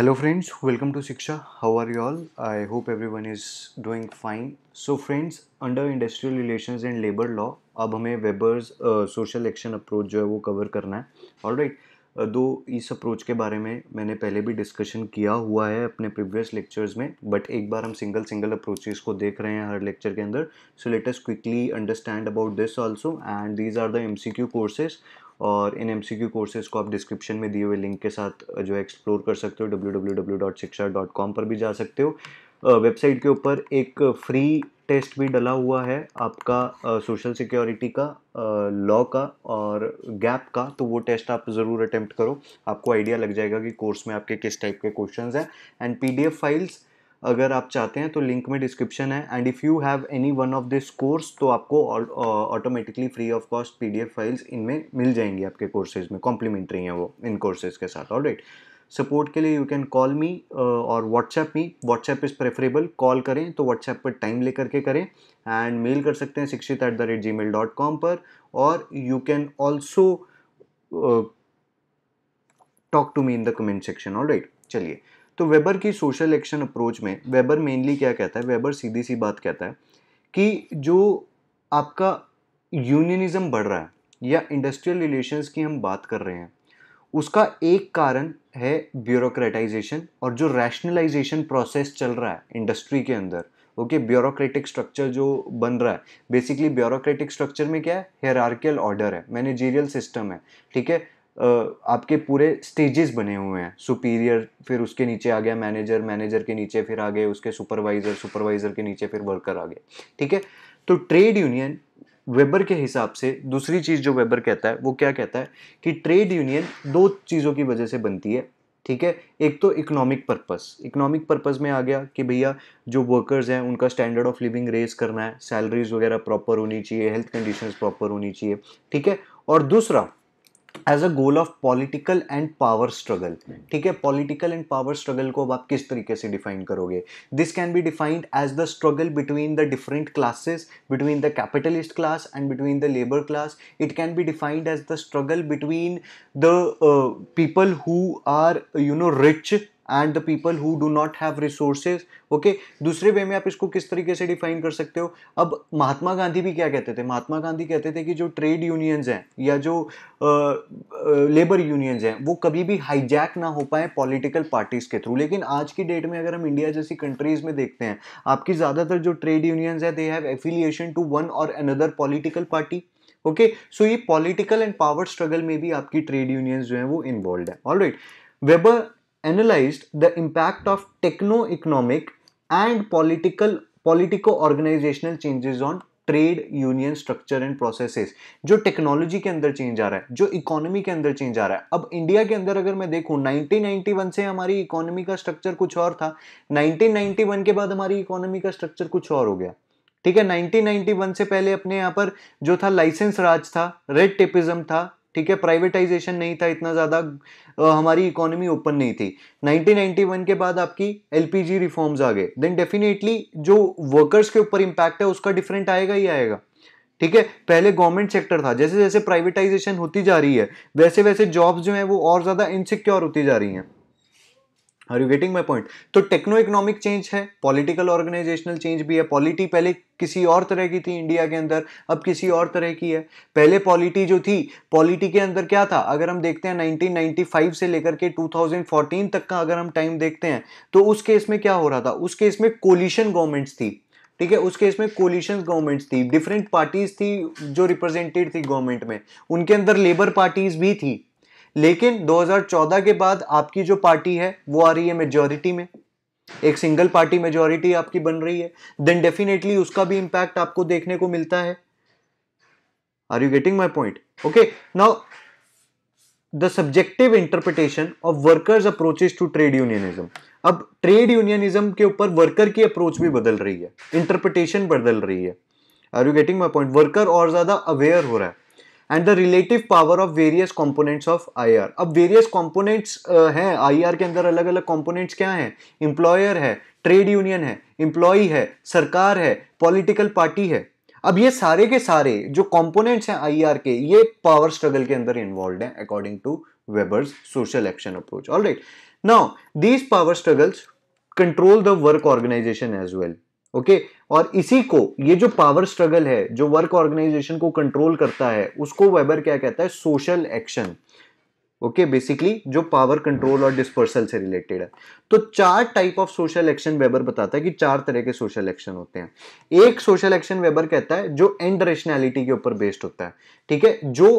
Hello friends welcome to Shiksha how are you all I hope everyone is doing fine so friends under industrial relations and labour law अब हमें Weber's social action approach जो है वो cover करना है all right दो इस approach के बारे में मैंने पहले भी डिस्कशन किया हुआ है अपने प्रीवियस लेक्चर्स में बट एक बार हम सिंगल सिंगल अप्रोचेस को देख रहे हैं हर लेक्चर के अंदर so let us quickly understand about this also and these are the MCQ courses और इन एम कोर्सेज को आप डिस्क्रिप्शन में दिए हुए लिंक के साथ जो है एक्सप्लोर कर सकते हो डब्ल्यू पर भी जा सकते हो वेबसाइट के ऊपर एक फ्री टेस्ट भी डला हुआ है आपका सोशल सिक्योरिटी का लॉ का और गैप का तो वो टेस्ट आप ज़रूर अटैम्प्ट करो आपको आइडिया लग जाएगा कि कोर्स में आपके किस टाइप के क्वेश्चंस हैं एंड पीडीएफ फाइल्स अगर आप चाहते हैं तो लिंक में डिस्क्रिप्शन है and if you have any one of this course तो आपको automatically free of cost F files इनमें मिल जाएंगी आपके कोर्सेज में कॉम्प्लीमेंट्री हैं वो इन कोर्सेज के साथ ऑल राइट सपोर्ट के लिए यू कैन कॉल मी और WhatsApp me WhatsApp is preferable call करें तो व्हाट्सएप पर टाइम लेकर के करें एंड मेल कर सकते हैं Shikshit at the rate G mail dot com पर और you can also talk to me in the comment section all right चलिए तो वेबर की सोशल एक्शन अप्रोच में वेबर मेनली क्या कहता है वेबर सीधी सी बात कहता है कि जो आपका यूनियनिज्म बढ़ रहा है या इंडस्ट्रियल रिलेशंस की हम बात कर रहे हैं उसका एक कारण है ब्यूरोक्रेटाइजेशन और जो रैशनलाइजेशन प्रोसेस चल रहा है इंडस्ट्री के अंदर ओके ब्यूरोक्रेटिक स्ट्रक्चर जो बन रहा है बेसिकली ब्यूरोक्रेटिक स्ट्रक्चर में क्या है हेरार्कियल ऑर्डर है मैनेजीरियल सिस्टम है ठीक है आपके पूरे स्टेजेस बने हुए हैं सुपीरियर फिर उसके नीचे आ गया मैनेजर मैनेजर के नीचे फिर आ गए उसके सुपरवाइज़र सुपरवाइज़र के नीचे फिर वर्कर आ गए ठीक है तो ट्रेड यूनियन वेबर के हिसाब से दूसरी चीज़ जो वेबर कहता है वो क्या कहता है कि ट्रेड यूनियन दो चीज़ों की वजह से बनती है ठीक है एक तो इकोनॉमिक पर्पस इकोनॉमिक पर्पस में आ गया कि भैया जो वर्कर्स हैं उनका स्टैंडर्ड ऑफ लिविंग रेज करना है सैलरीज वगैरह प्रॉपर होनी चाहिए हेल्थ कंडीशंस प्रॉपर होनी चाहिए ठीक है और दूसरा as a goal of political and power struggle ठीक है पॉलिटिकल एंड पावर स्ट्रगल को अब आप किस तरीके से डिफाइन करोगे this can be defined as the struggle between the different classes between the capitalist class and between the labour class it can be defined as the struggle between the people who are you know rich and the people who do not have resources okay दूसरे way में आप इसको किस तरीके से define कर सकते हो अब महात्मा गांधी भी क्या कहते थे महात्मा गांधी कहते थे कि जो ट्रेड यूनियंस हैं या जो लेबर यूनियंस हैं वो कभी भी हाईजैक ना हो पाए पॉलिटिकल पार्टीज़ के थ्रू लेकिन आज की डेट में अगर हम इंडिया जैसी कंट्रीज़ में देखते हैं आपकी ज़्यादातर जो ट्रेड यूनियंस है they have affiliation to one और another political party okay so ये पॉलिटिकल एंड पावर स्ट्रगल में भी आपकी ट्रेड यूनियंस जो है वो इन्वॉल्व है all right Weber analyzed the impact of techno-economic and political politico-organizational changes on trade union structure and processes जो टेक्नोलॉजी के अंदर चेंज आ रहा है जो इकोनॉमी के अंदर चेंज आ रहा है अब इंडिया के अंदर अगर मैं देखूं 1991 से हमारी इकोनॉमी का स्ट्रक्चर कुछ और था 1991 के बाद हमारी इकोनॉमी का स्ट्रक्चर कुछ और हो गया ठीक है 1991 से पहले अपने यहाँ पर जो था लाइसेंस राज था रेड टेपिज्म था ठीक है प्राइवेटाइजेशन नहीं था इतना ज़्यादा हमारी इकोनॉमी ओपन नहीं थी 1991 के बाद आपकी एलपीजी रिफॉर्म्स आ गए देन डेफिनेटली जो वर्कर्स के ऊपर इम्पैक्ट है उसका डिफरेंट आएगा ही आएगा ठीक है पहले गवर्नमेंट सेक्टर था जैसे जैसे प्राइवेटाइजेशन होती जा रही है वैसे वैसे जॉब्स जो हैं वो और ज़्यादा इनसिक्योर होती जा रही हैं are you getting my point तो टेक्नो इकोनॉमिक चेंज है पॉलिटिकल ऑर्गेनाइजेशनल चेंज भी है पॉलिटी पहले किसी और तरह की थी इंडिया के अंदर अब किसी और तरह की है पहले पॉलिटी जो थी पॉलिटी के अंदर क्या था अगर हम देखते हैं 1995 से लेकर के 2014 तक का अगर हम टाइम देखते हैं तो उस केस में क्या हो रहा था उस केस में कोलिशन गवर्नमेंट्स थी ठीक है उस केस में कोलिशन गवर्नमेंट्स थी डिफरेंट पार्टीज थी जो रिप्रेजेंटेड थी गवर्नमेंट में उनके अंदर लेबर पार्टीज भी थी लेकिन 2014 के बाद आपकी जो पार्टी है वो आ रही है मेजोरिटी में एक सिंगल पार्टी मेजोरिटी आपकी बन रही है देन डेफिनेटली उसका भी इंपैक्ट आपको देखने को मिलता है are you getting my point okay now the subjective interpretation of workers approaches to trade unionism अब ट्रेड यूनियनिज्म के ऊपर वर्कर की अप्रोच भी बदल रही है इंटरप्रिटेशन बदल रही है are you getting my point worker और ज्यादा अवेयर हो रहा है and the relative power of various components of I अब वेरियस कॉम्पोनेंट्स हैं आई के अंदर अलग अलग कॉम्पोनेंट्स क्या हैं इम्प्लॉयर है ट्रेड यूनियन है इंप्लॉई है सरकार है पॉलिटिकल पार्टी है अब ये सारे के सारे जो कॉम्पोनेंट्स हैं आर के ये पावर स्ट्रगल के अंदर इन्वॉल्व हैं according to Weber's social action approach all right now these power struggles control the work organization as well okay okay? और इसी को ये जो पावर स्ट्रगल है जो वर्क ऑर्गेनाइजेशन को कंट्रोल करता है उसको वेबर क्या कहता है सोशल एक्शन ओके बेसिकली जो पावर कंट्रोल और डिस्पर्सल से रिलेटेड है तो चार type of social action Weber बताता है कि चार तरह के सोशल एक्शन होते हैं एक सोशल एक्शन वेबर कहता है जो एंड रेशनैलिटी के ऊपर बेस्ड होता है ठीक है जो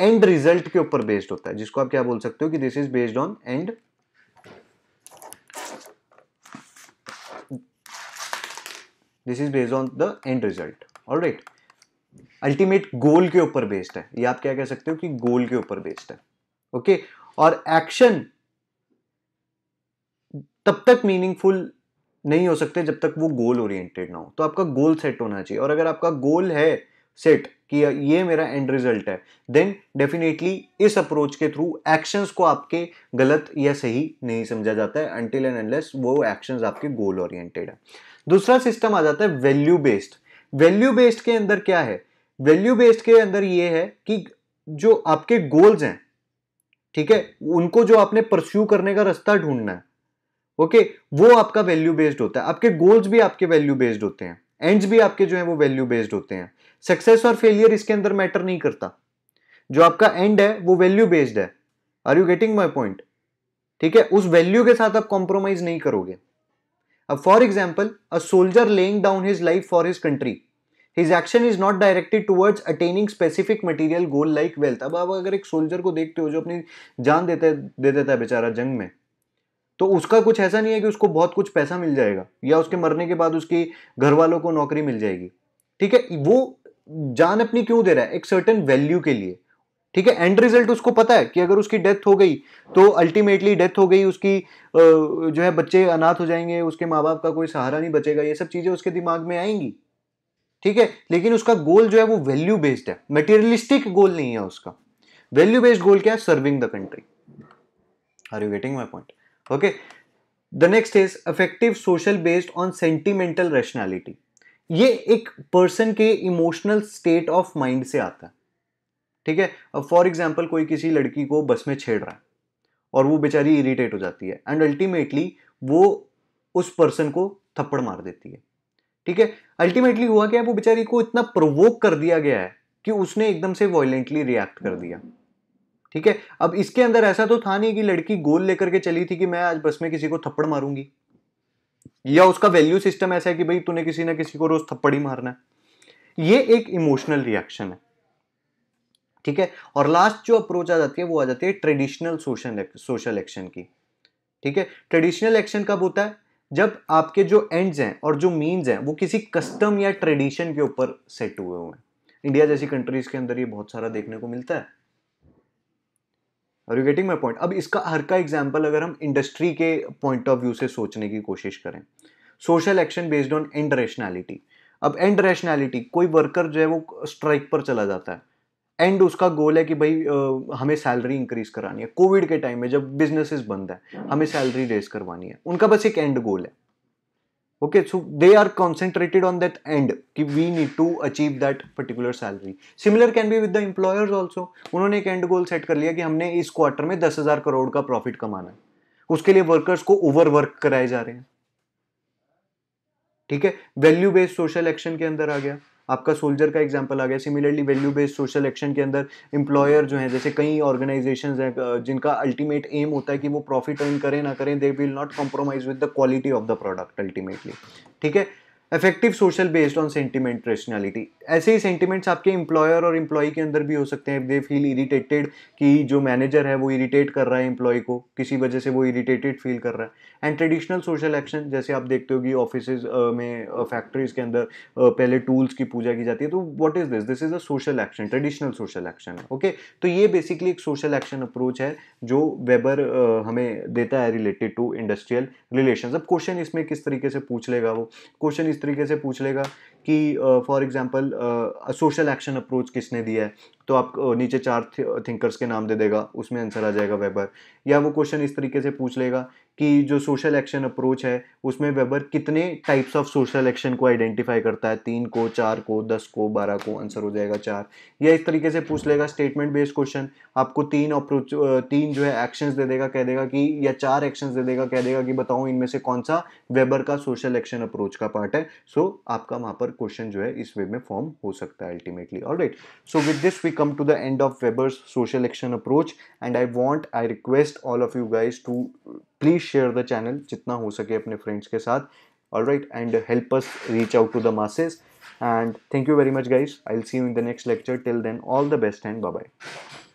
एंड रिजल्ट के ऊपर बेस्ड होता है जिसको आप क्या बोल सकते हो कि this is based on and this is based on the end result और राइट अल्टीमेट गोल के ऊपर बेस्ड है ये आप क्या कह सकते हो कि गोल के ऊपर बेस्ड है ओके okay? और एक्शन तब तक मीनिंगफुल नहीं हो सकते जब तक वो गोल ओरिएंटेड ना हो तो आपका गोल सेट होना चाहिए और अगर आपका गोल है सेट कि ये मेरा एंड रिजल्ट है देन डेफिनेटली इस अप्रोच के थ्रू एक्शंस को आपके गलत या सही नहीं समझा जाता है अनटिल एंड अनलेस वो एक्शंस आपके गोल ओरिएंटेड है दूसरा सिस्टम आ जाता है वैल्यू बेस्ड वैल्यू बेस्ड के अंदर क्या है वैल्यू बेस्ड के अंदर ये है कि जो आपके गोल्स हैं ठीक है उनको जो आपने परस्यू करने का रास्ता ढूंढना है ओके वो आपका वैल्यू बेस्ड होता है आपके गोल्स भी आपके वैल्यू बेस्ड होते हैं एंड्स भी आपके जो है वो वैल्यू बेस्ड होते हैं सक्सेस और फेलियर इसके अंदर मैटर नहीं करता जो आपका एंड है वो वैल्यू बेस्ड है are you getting my point ठीक है उस वैल्यू के साथ आप कॉम्प्रोमाइज नहीं करोगे अब for example a soldier laying down his life for his country his action is not directed towards attaining specific material goal like wealth अब आप अगर एक सोल्जर को देखते हो जो अपनी जान देते दे देता है बेचारा जंग में तो उसका कुछ ऐसा नहीं है कि उसको बहुत कुछ पैसा मिल जाएगा या उसके मरने के बाद उसकी घर वालों को नौकरी मिल जाएगी ठीक है वो जान अपनी क्यों दे रहा है एक सर्टन वैल्यू के लिए ठीक है एंड रिजल्ट उसको पता है कि अगर उसकी डेथ हो गई तो अल्टीमेटली डेथ हो गई उसकी जो है बच्चे अनाथ हो जाएंगे उसके माँ बाप का कोई सहारा नहीं बचेगा ये सब चीज़ें उसके दिमाग में आएंगी ठीक है लेकिन उसका गोल जो है वो वैल्यू बेस्ड है मटेरियलिस्टिक गोल नहीं है उसका वैल्यू बेस्ड गोल क्या है serving the country are you getting my point okay the next is affective social based on sentimental rationality ये एक पर्सन के इमोशनल स्टेट ऑफ माइंड से आता है ठीक है अब फॉर एग्जाम्पल कोई किसी लड़की को बस में छेड़ रहा है और वो बेचारी इरीटेट हो जाती है एंड अल्टीमेटली वो उस पर्सन को थप्पड़ मार देती है ठीक है अल्टीमेटली हुआ क्या है वो बेचारी को इतना प्रोवोक कर दिया गया है कि उसने एकदम से वॉयलेंटली रिएक्ट कर दिया ठीक है अब इसके अंदर ऐसा तो था नहीं कि लड़की गोल लेकर के चली थी कि मैं आज बस में किसी को थप्पड़ मारूंगी या उसका वैल्यू सिस्टम ऐसा है कि भाई तूने किसी ना किसी को रोज थप्पड़ ही मारना है ये एक इमोशनल रिएक्शन है ठीक है और लास्ट जो अप्रोच आ जाती है वो आ जाती है ट्रेडिशनल सोशल सोशल एक्शन की ठीक है ट्रेडिशनल एक्शन कब होता है जब आपके जो एंड्स हैं और जो मीन्स हैं वो किसी कस्टम या ट्रेडिशन के ऊपर सेट हुए हुए हैं इंडिया जैसी कंट्रीज के अंदर ये बहुत सारा देखने को मिलता है और यू गेटिंग माई पॉइंट अब इसका हर का एग्जाम्पल अगर हम इंडस्ट्री के पॉइंट ऑफ व्यू से सोचने की कोशिश करें social action based on end rationality अब एंड रेशनैलिटी कोई वर्कर जो है वो स्ट्राइक पर चला जाता है एंड उसका गोल है कि भाई आ, हमें सैलरी इंक्रीज करानी है कोविड के टाइम में जब बिजनेसेस बंद है हमें सैलरी रेज करवानी है उनका बस एक एंड गोल है okay so they are concentrated on that end कि we need to achieve that particular salary similar can be with the employers also उन्होंने एक एंड गोल सेट कर लिया कि हमने इस क्वार्टर में दस हज़ार करोड़ का प्रॉफिट कमाना है उसके लिए वर्कर्स को ओवर वर्क कराए जा रहे हैं ठीक है वैल्यू बेस्ड सोशल एक्शन के अंदर आ गया आपका सोल्जर का एग्जाम्पल आ गया similarly value based social action के अंदर एम्प्लॉयर जो है जैसे कई ऑर्गेनाइजेशन हैं जिनका अल्टीमेट एम होता है कि वो प्रॉफिट अर्न करें ना करें they will not compromise with the quality of the product ultimately ठीक है effective social based on sentiment rationality ऐसे ही सेंटीमेंट्स आपके एम्प्लॉयर और एम्प्लॉय के अंदर भी हो सकते हैं दे फील इरीटेटेड कि जो मैनेजर है वो इरीटेट कर रहा है एम्प्लॉय को किसी वजह से वो इरीटेटेड फील कर रहा है एंड ट्रेडिशनल सोशल एक्शन जैसे आप देखते हो कि ऑफिस में फैक्ट्रीज के अंदर पहले टूल्स की पूजा की जाती है तो what is this this is a social action traditional social action है ओके तो ये बेसिकली एक सोशल एक्शन अप्रोच है जो वेबर हमें देता है रिलेटेड टू इंडस्ट्रियल रिलेशन अब क्वेश्चन इसमें किस तरीके से पूछ लेगा वो क्वेश्चन तो इस तरीके से पूछ लेगा कि for example social action approach किसने दिया है तो आप uh, नीचे चार थिंकर्स के नाम दे देगा उसमें आंसर आ जाएगा वेबर या वो क्वेश्चन इस तरीके से पूछ लेगा कि जो सोशल एक्शन अप्रोच है उसमें वेबर कितने टाइप्स ऑफ सोशल एक्शन को आइडेंटिफाई करता है तीन को चार को दस को बारह को आंसर हो जाएगा चार या इस तरीके से पूछ लेगा स्टेटमेंट बेस्ड क्वेश्चन आपको तीन अप्रोच तीन जो है एक्शंस दे देगा कह देगा कि या चार एक्शंस दे देगा कह देगा कि बताओ इनमें से कौन सा वेबर का सोशल एक्शन अप्रोच का पार्ट है सो so, आपका वहाँ पर क्वेश्चन जो है इस वे में फॉर्म हो सकता है अल्टीमेटली और right so with this we come to the end of Weber's social action approach and I want I request all of you guys to please share the channel जितना हो सके अपने फ्रेंड्स के साथ all right and help us reach out to the masses and thank you very much guys I will see you in the next lecture till then all the best and bye bye